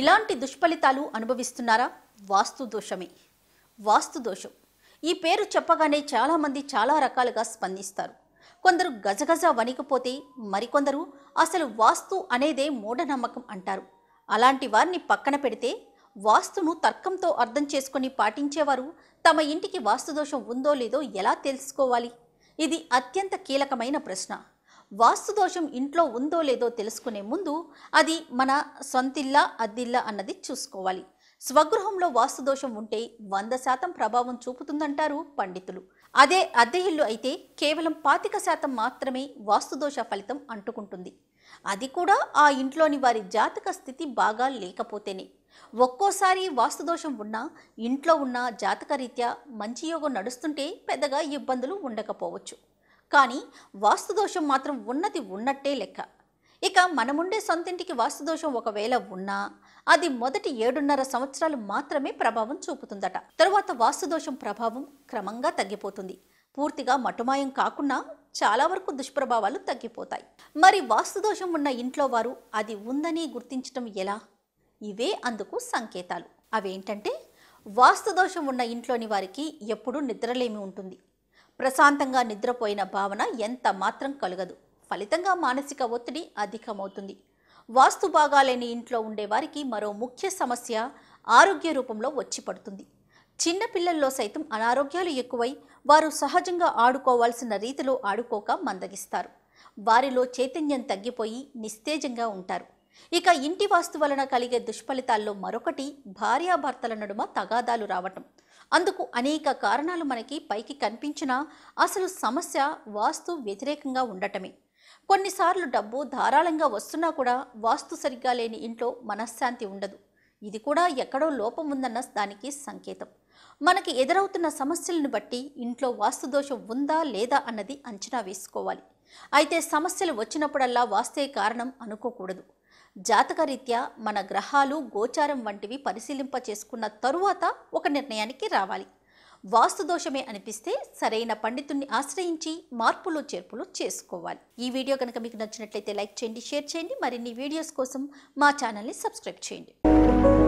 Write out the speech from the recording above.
ఇలాంటి దుష్ఫలితాలు అనుభవిస్తున్నారా వాస్తు దోషమే వాస్తు దోషం ఈ పేరు చెప్పగానే చాలామంది చాలా రకాలుగా స్పందిస్తారు కొందరు గజగజ వణికిపోతే మరికొందరు అసలు వాస్తు అనేదే మూఢనమ్మకం అంటారు అలాంటి వారిని పక్కన పెడితే వాస్తును తర్కంతో అర్థం చేసుకుని పాటించేవారు తమ ఇంటికి వాస్తుదోషం ఉందో లేదో ఎలా తెలుసుకోవాలి ఇది అత్యంత కీలకమైన ప్రశ్న వాస్తుదోషం ఇంట్లో ఉందో లేదో తెలుసుకునే ముందు అది మన సొంతిల్లా అద్దిల్లా అన్నది చూసుకోవాలి స్వగృహంలో వాస్తుదోషం ఉంటే వంద శాతం ప్రభావం చూపుతుందంటారు పండితులు అదే అద్దె ఇల్లు అయితే కేవలం పాతిక శాతం మాత్రమే వాస్తుదోష ఫలితం అంటుకుంటుంది అది కూడా ఆ ఇంట్లోని వారి జాతక స్థితి బాగా లేకపోతేనే ఒక్కోసారి వాస్తుదోషం ఉన్నా ఇంట్లో ఉన్న జాతకరీత్యా మంచి యోగం నడుస్తుంటే పెద్దగా ఇబ్బందులు ఉండకపోవచ్చు కానీ వాస్తుదోషం మాత్రం ఉన్నది ఉన్నట్టే లెక్క ఇక మనముండే సొంతింటికి వాస్తుదోషం ఒకవేళ ఉన్నా అది మొదటి ఏడున్నర సంవత్సరాలు మాత్రమే ప్రభావం చూపుతుందట తరువాత వాస్తుదోషం ప్రభావం క్రమంగా తగ్గిపోతుంది పూర్తిగా మటుమాయం కాకుండా చాలా వరకు దుష్ప్రభావాలు తగ్గిపోతాయి మరి వాస్తుదోషం ఉన్న ఇంట్లో వారు అది ఉందని గుర్తించడం ఎలా ఇవే అందుకు సంకేతాలు అవేంటంటే వాస్తుదోషం ఉన్న ఇంట్లోని వారికి ఎప్పుడూ నిద్రలేమి ఉంటుంది ప్రశాంతంగా నిద్రపోయిన భావన ఎంత మాత్రం కలగదు ఫలితంగా మానసిక ఒత్తిడి అధికమవుతుంది వాస్తు బాగాలేని ఇంట్లో ఉండేవారికి మరో ముఖ్య సమస్య ఆరోగ్య రూపంలో వచ్చి పడుతుంది చిన్నపిల్లల్లో సైతం అనారోగ్యాలు ఎక్కువై వారు సహజంగా ఆడుకోవాల్సిన రీతిలో ఆడుకోక మందగిస్తారు వారిలో చైతన్యం తగ్గిపోయి నిస్తేజంగా ఉంటారు ఇక ఇంటి వాస్తు వలన కలిగే దుష్ఫలితాల్లో మరొకటి భార్యాభర్తల నడుమ తగాదాలు రావటం అందుకు అనేక కారణాలు మనకి పైకి కనిపించినా అసలు సమస్య వాస్తు వ్యతిరేకంగా ఉండటమే కొన్నిసార్లు డబ్బు ధారాళంగా వస్తున్నా కూడా వాస్తు సరిగ్గా లేని ఇంట్లో మనశ్శాంతి ఉండదు ఇది కూడా ఎక్కడో లోపం ఉందన్న దానికి సంకేతం మనకి ఎదురవుతున్న సమస్యలను బట్టి ఇంట్లో వాస్తు దోషం ఉందా లేదా అన్నది అంచనా వేసుకోవాలి అయితే సమస్యలు వచ్చినప్పుడల్లా వాస్తే కారణం అనుకోకూడదు జాతకరీత్యా మన గ్రహాలు గోచారం వంటివి పరిశీలింప చేసుకున్న తరువాత ఒక నిర్ణయానికి రావాలి వాస్తు దోషమే అనిపిస్తే సరైన పండితుడిని ఆశ్రయించి మార్పులు చేర్పులు చేసుకోవాలి ఈ వీడియో కనుక మీకు నచ్చినట్లయితే లైక్ చేయండి షేర్ చేయండి మరిన్ని వీడియోస్ కోసం మా ఛానల్ని సబ్స్క్రైబ్ చేయండి